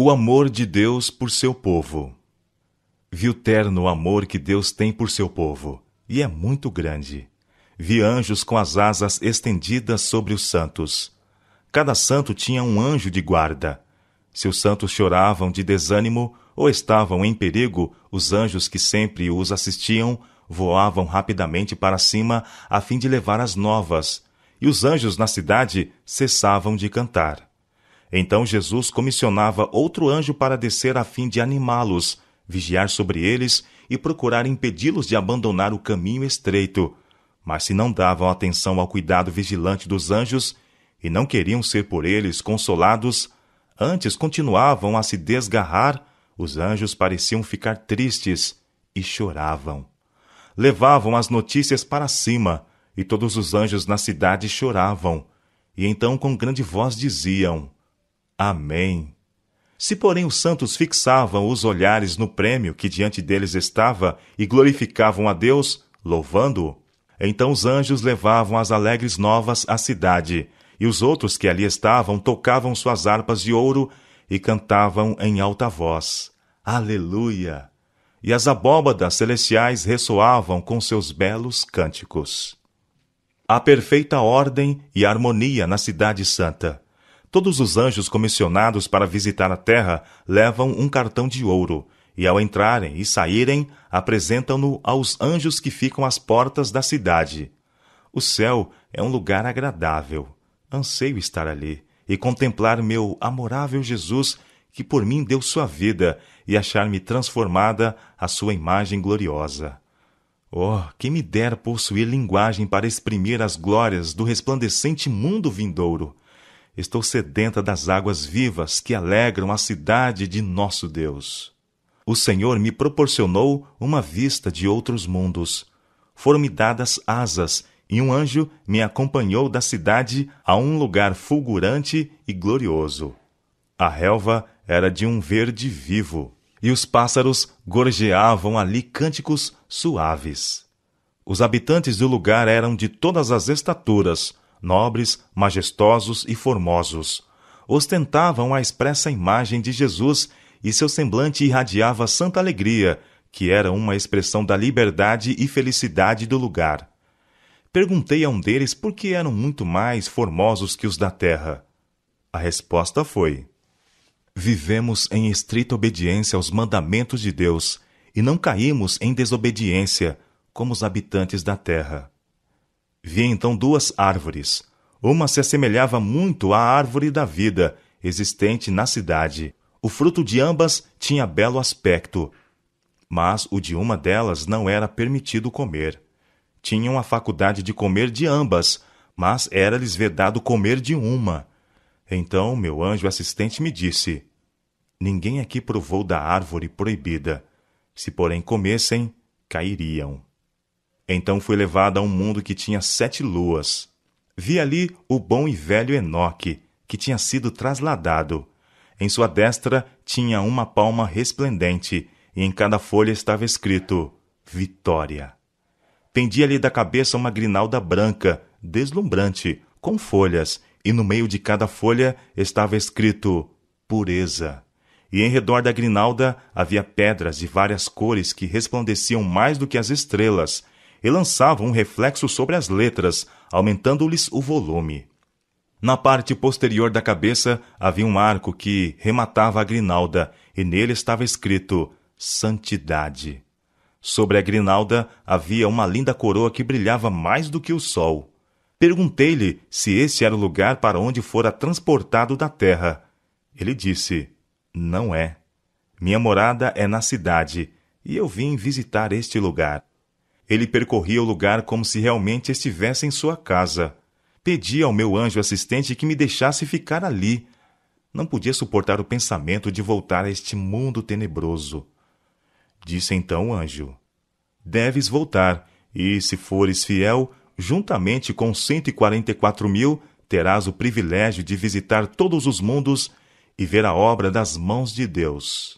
o amor de Deus por seu povo. Vi o terno amor que Deus tem por seu povo, e é muito grande. Vi anjos com as asas estendidas sobre os santos. Cada santo tinha um anjo de guarda. Se os santos choravam de desânimo ou estavam em perigo, os anjos que sempre os assistiam voavam rapidamente para cima a fim de levar as novas, e os anjos na cidade cessavam de cantar. Então Jesus comissionava outro anjo para descer a fim de animá-los, vigiar sobre eles e procurar impedi-los de abandonar o caminho estreito. Mas se não davam atenção ao cuidado vigilante dos anjos e não queriam ser por eles consolados, antes continuavam a se desgarrar, os anjos pareciam ficar tristes e choravam. Levavam as notícias para cima, e todos os anjos na cidade choravam. E então com grande voz diziam: Amém. Se, porém, os santos fixavam os olhares no prêmio que diante deles estava e glorificavam a Deus, louvando-o, então os anjos levavam as alegres novas à cidade, e os outros que ali estavam tocavam suas harpas de ouro e cantavam em alta voz: Aleluia! E as abóbadas celestiais ressoavam com seus belos cânticos. A perfeita ordem e harmonia na Cidade Santa. Todos os anjos comissionados para visitar a terra levam um cartão de ouro, e ao entrarem e saírem, apresentam-no aos anjos que ficam às portas da cidade. O céu é um lugar agradável. Anseio estar ali e contemplar meu amorável Jesus que por mim deu sua vida e achar-me transformada à sua imagem gloriosa. Oh, quem me dera possuir linguagem para exprimir as glórias do resplandecente mundo vindouro! Estou sedenta das águas vivas que alegram a cidade de nosso Deus. O Senhor me proporcionou uma vista de outros mundos. Foram-me dadas asas, e um anjo me acompanhou da cidade a um lugar fulgurante e glorioso. A relva era de um verde vivo, e os pássaros gorjeavam ali cânticos suaves. Os habitantes do lugar eram de todas as estaturas, nobres, majestosos e formosos. Ostentavam a expressa imagem de Jesus e seu semblante irradiava santa alegria, que era uma expressão da liberdade e felicidade do lugar. Perguntei a um deles por que eram muito mais formosos que os da terra. A resposta foi: Vivemos em estrita obediência aos mandamentos de Deus e não caímos em desobediência, como os habitantes da terra. Vi então duas árvores. Uma se assemelhava muito à árvore da vida, existente na cidade. O fruto de ambas tinha belo aspecto, mas o de uma delas não era permitido comer. Tinham a faculdade de comer de ambas, mas era-lhes vedado comer de uma. Então meu anjo assistente me disse: Ninguém aqui provou da árvore proibida. Se, porém, comessem, cairiam. Então fui levado a um mundo que tinha sete luas. Vi ali o bom e velho Enoque, que tinha sido trasladado. Em sua destra tinha uma palma resplendente, e em cada folha estava escrito: Vitória. Pendia-lhe da cabeça uma grinalda branca, deslumbrante, com folhas, e no meio de cada folha estava escrito: Pureza. E em redor da grinalda havia pedras de várias cores que resplandeciam mais do que as estrelas, e lançava um reflexo sobre as letras, aumentando-lhes o volume. Na parte posterior da cabeça havia um arco que rematava a grinalda, e nele estava escrito Santidade. Sobre a grinalda havia uma linda coroa que brilhava mais do que o sol. Perguntei-lhe se esse era o lugar para onde fora transportado da terra. Ele disse: Não é. Minha morada é na cidade, e eu vim visitar este lugar. Ele percorria o lugar como se realmente estivesse em sua casa. Pedi ao meu anjo assistente que me deixasse ficar ali. Não podia suportar o pensamento de voltar a este mundo tenebroso. Disse então o anjo: Deves voltar, e, se fores fiel, juntamente com cento e e quarenta quatro mil, terás o privilégio de visitar todos os mundos e ver a obra das mãos de Deus.